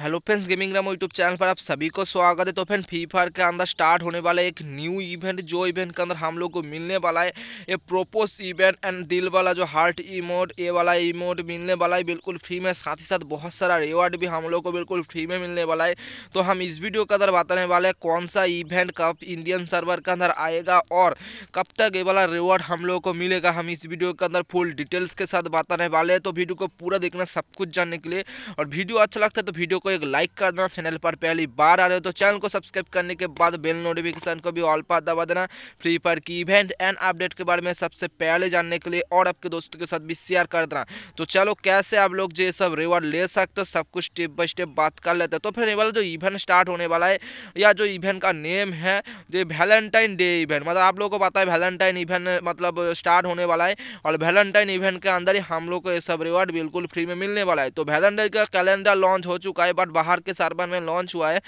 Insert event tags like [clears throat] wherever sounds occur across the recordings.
hello friends gaming Ramo YouTube channel पर आप सभी को स्वागत है तो फ्रेंड फ्री फायर के अंदर स्टार्ट होने वाला एक न्यू इवेंट जो इवेंट के अंदर हम लोग को मिलने वाला है ये प्रोपोज इवेंट एंड दिल वाला जो हार्ट इमोट ये वाला इमोट मिलने वाला है बिल्कुल फ्री में साथ ही साथ बहुत सारा रिवार्ड भी हम लोग को बिल्कुल फ्री में मिलने वाला है तो हम इस वीडियो के अंदर बताने वाले हैं कौन सा इवेंट कब इंडियन सर्वर के अंदर आएगा और कब तक ये वाला रिवॉर्ड हम लोग को मिलेगा हम इस वीडियो के अंदर फुल डिटेल्स के साथ बताने वाले हैं तो वीडियो को पूरा देखना सब कुछ जानने के लिए और वीडियो अच्छा लगता है तो वीडियो को एक लाइक कर देना चैनल पर पहली बार आ रहे हो तो चैनल को सब्सक्राइब करने के बाद बेल नोटिफिकेशन को भी ऑल पर दबा देना फ्री फायर की इवेंट एंड अपडेट के बारे में सबसे पहले जानने के लिए और आपके दोस्तों के साथ भी शेयर कर देना तो चलो कैसे आप लोग जो सब रिवॉर्ड ले सकते हो सब कुछ स्टेप बाय स्टेप बात कर लेते हैं तो फिर वाला जो इवेंट स्टार्ट होने वाला है या जो इवेंट का नेम है जो वैलेंटाइन डे इवेंट मतलब आप लोगों को पता है वैलेंटाइन इवेंट मतलब स्टार्ट होने वाला है और वैलेंटाइन इवेंट के अंदर ही हम लोग को ये सब रिवॉर्ड बिल्कुल फ्री में मिलने वाला है तो वैलेंटाइन का कैलेंडर लॉन्च हो चुका है बाद बाहर के सर्वर में लॉन्च हुआ है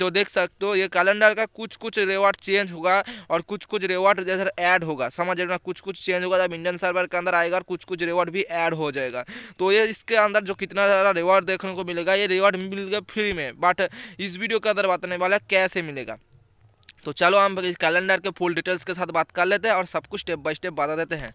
तो देख सकते हो ये कैलेंडर का कुछ कुछ रिवॉर्ड चेंज होगा और कुछ कुछ रिवॉर्ड इधर ऐड होगा समझ रहे कुछ कुछ चेंज होगा जब इंडियन सर्वर के अंदर आएगा और कुछ कुछ रिवॉर्ड भी ऐड हो जाएगा तो ये इसके अंदर जो कितना सारा रिवॉर्ड देखने को मिलेगा ये रिवॉर्ड मिलेगा फ्री में बट इस वीडियो के अंदर बताने वाला कैसे मिलेगा तो चलो हम इस कैलेंडर के फुल डिटेल्स के साथ बात कर लेते हैं और सब कुछ स्टेप बाय स्टेप बता देते हैं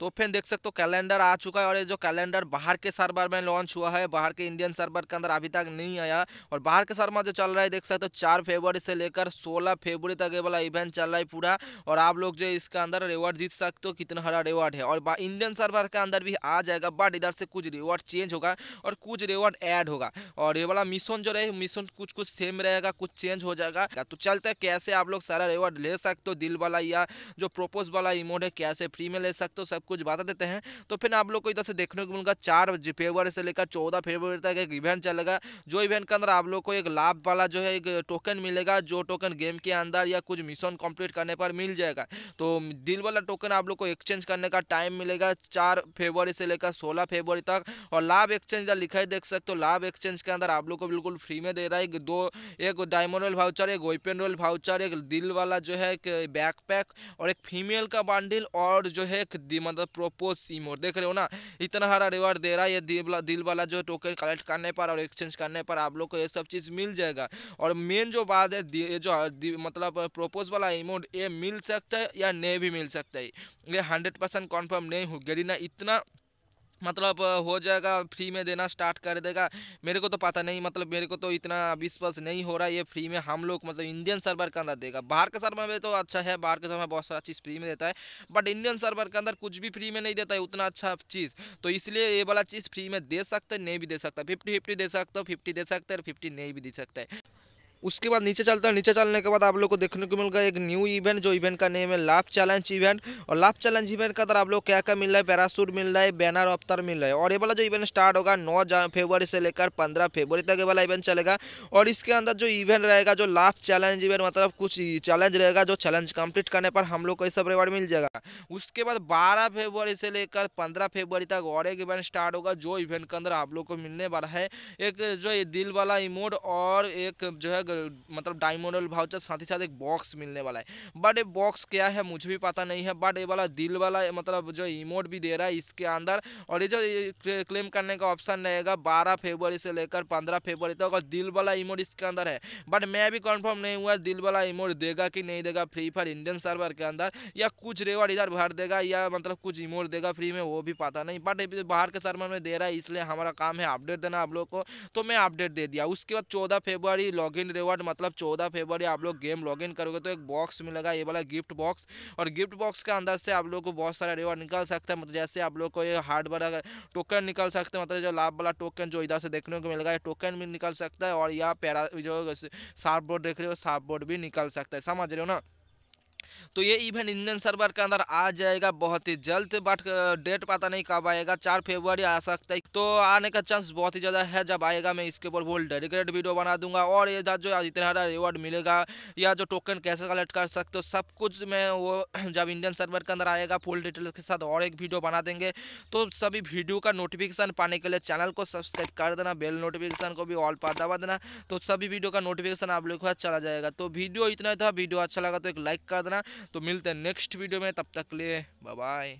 तो फिर देख सकते हो कैलेंडर आ चुका है और ये जो कैलेंडर बाहर के सर्वर में लॉन्च हुआ है बाहर के इंडियन सर्वर के अंदर अभी तक नहीं आया और बाहर के सर्वर जो चल रहा है देख सकते हो चार फेबरी से लेकर सोलह फेबर तक ये वाला इवेंट चल रहा है पूरा और आप लोग जो इसके अंदर रिवॉर्ड जीत सकते हो कितना हरा रिवॉर्ड है और इंडियन सर्वर के अंदर भी आ जाएगा बट इधर से कुछ रिवॉर्ड चेंज होगा और कुछ रिवॉर्ड ऐड होगा और ये वाला मिशन जो रहे मिशन कुछ कुछ सेम रहेगा कुछ चेंज हो जाएगा तो चलते हैं कैसे आप लोग सारा रिवॉर्ड ले सकते हो दिल वाला या जो प्रोपोज वाला इमोड है कैसे फ्री में ले सकते हो सब कुछ बता देते हैं तो फिर आप लोग को इधर से देखने को मिलेगा चार फेब्रवरी से लेकर चौदह फेब्रवरी तक एक इवेंट चलेगा जो इवेंट के अंदर आप लोग को एक लाभ वाला जो है एक टोकन मिलेगा जो टोकन गेम के अंदर या कुछ मिशन कंप्लीट करने पर मिल जाएगा तो दिल वाला टोकन आप लोग को एक्सचेंज करने का टाइम मिलेगा चार फेब्रवरी से लेकर सोलह फेब्रवरी तक और लाभ एक्सचेंज इधर लिखा ही देख सकते हो लाभ एक्सचेंज के अंदर आप लोग को बिल्कुल फ्री में दे रहा है दो एक डायमंड रोल एक वेपन रोल भाउचर एक दिल वाला जो है एक बैकपैक और एक फीमेल का बांडिल और जो है एक मतलब प्रोपोज सीम और देख रहे हो ना इतना हरा रिवार्ड दे रहा है ये दिल, वाला जो टोकन कलेक्ट करने पर और एक्सचेंज करने पर आप लोग को ये सब चीज़ मिल जाएगा और मेन जो बात है ये जो मतलब प्रोपोज वाला इमोट ये मिल सकता है या नहीं भी मिल सकता है ये हंड्रेड परसेंट कन्फर्म नहीं हो गरीना इतना मतलब हो जाएगा फ्री में देना स्टार्ट कर देगा मेरे को तो पता नहीं मतलब मेरे को तो इतना विश्वास नहीं हो रहा ये फ्री में हम लोग मतलब इंडियन सर्वर के अंदर देगा बाहर के सर्वर में तो अच्छा है बाहर के सर्वर में बहुत सारा चीज़ फ्री में देता है बट इंडियन सर्वर के अंदर कुछ भी फ्री में नहीं देता है उतना अच्छा चीज़ तो इसलिए ये वाला चीज़ फ्री में दे सकते नहीं भी दे सकता फिफ्टी फिफ्टी दे सकते हो फिफ्टी दे सकते हैं फिफ्टी नहीं भी दे सकता है उसके बाद नीचे चलते हैं नीचे चलने के बाद आप लोग को देखने को मिल गया एक न्यू इवेंट जो इवेंट का नेम है लाभ चैलेंज इवेंट और लाभ चैलेंज इवेंट का अंदर आप लोग क्या क्या मिल रहा है पैरासूट मिल रहा है बैनर अवतर मिल रहा है और ये वाला जो इवेंट स्टार्ट होगा नौ फेबरी से लेकर पंद्रह फरवरी तक ये वाला इवेंट चलेगा और इसके अंदर जो इवेंट रहेगा जो लाभ चैलेंज इवेंट मतलब कुछ चैलेंज रहेगा जो चैलेंज कंप्लीट करने पर हम लोग को सब रिवार्ड मिल जाएगा उसके बाद बारह फरवरी से लेकर पंद्रह फरवरी तक और एक इवेंट स्टार्ट होगा जो इवेंट के अंदर आप लोग को मिलने वाला है एक जो दिल वाला इमोड और एक जो है मतलब डायमोनल भाउचर साथ ही साथ एक बॉक्स मिलने वाला है बट ये बॉक्स क्या है मुझे भी पता नहीं है बट ये वाला दिल वाला मतलब जो इमोट भी दे रहा है इसके अंदर और ये जो क्लेम करने का ऑप्शन रहेगा बारह फरवरी से लेकर पंद्रह फेबरी तक और दिल वाला इमोट इसके अंदर है बट मैं भी कन्फर्म नहीं हुआ दिल वाला इमोट देगा कि नहीं देगा फ्री फायर इंडियन सर्वर के अंदर या कुछ रेवर इधर भर देगा या मतलब कुछ इमोट देगा फ्री में वो भी पता नहीं बट बाहर के सर्वर में दे रहा है इसलिए हमारा काम है अपडेट देना आप लोग को तो मैं अपडेट दे दिया उसके बाद चौदह फेबर लॉग इन रिवॉर्ड मतलब चौदह फेबरी आप लोग गेम लॉग करोगे तो एक बॉक्स मिलेगा ये वाला गिफ्ट बॉक्स और गिफ्ट बॉक्स के अंदर से आप लोग को बहुत सारा रिवॉर्ड निकल सकता है मतलब जैसे आप लोग को ये हार्ड वाला टोकन निकल सकते हैं मतलब जो लाभ वाला टोकन जो इधर से देखने को मिलेगा ये टोकन भी निकल सकता है और यहाँ पैरा जो शार्प बोर्ड देख रहे हो शार्प बोर्ड भी निकल सकता है समझ रहे हो ना तो ये इवेंट इंडियन सर्वर के अंदर आ जाएगा बहुत ही जल्द बट डेट uh, पता नहीं कब आएगा चार फेब्रुआरी आ सकता है तो आने का चांस बहुत ही ज़्यादा है जब आएगा मैं इसके ऊपर बोल्ड डेडिकेटेड वीडियो बना दूंगा और इधर जो इतना हरा रिवॉर्ड मिलेगा या जो टोकन कैसे कलेक्ट कर सकते हो सब कुछ मैं वो [clears throat] जब इंडियन सर्वर के अंदर आएगा फुल डिटेल्स के साथ और एक वीडियो बना देंगे तो सभी वीडियो का नोटिफिकेशन पाने के लिए चैनल को सब्सक्राइब कर देना बेल नोटिफिकेशन को भी ऑल पर दबा देना तो सभी वीडियो का नोटिफिकेशन आप लोग के पास चला जाएगा तो वीडियो इतना था वीडियो अच्छा लगा तो एक लाइक कर देना तो मिलते हैं नेक्स्ट वीडियो में तब तक लिए बाय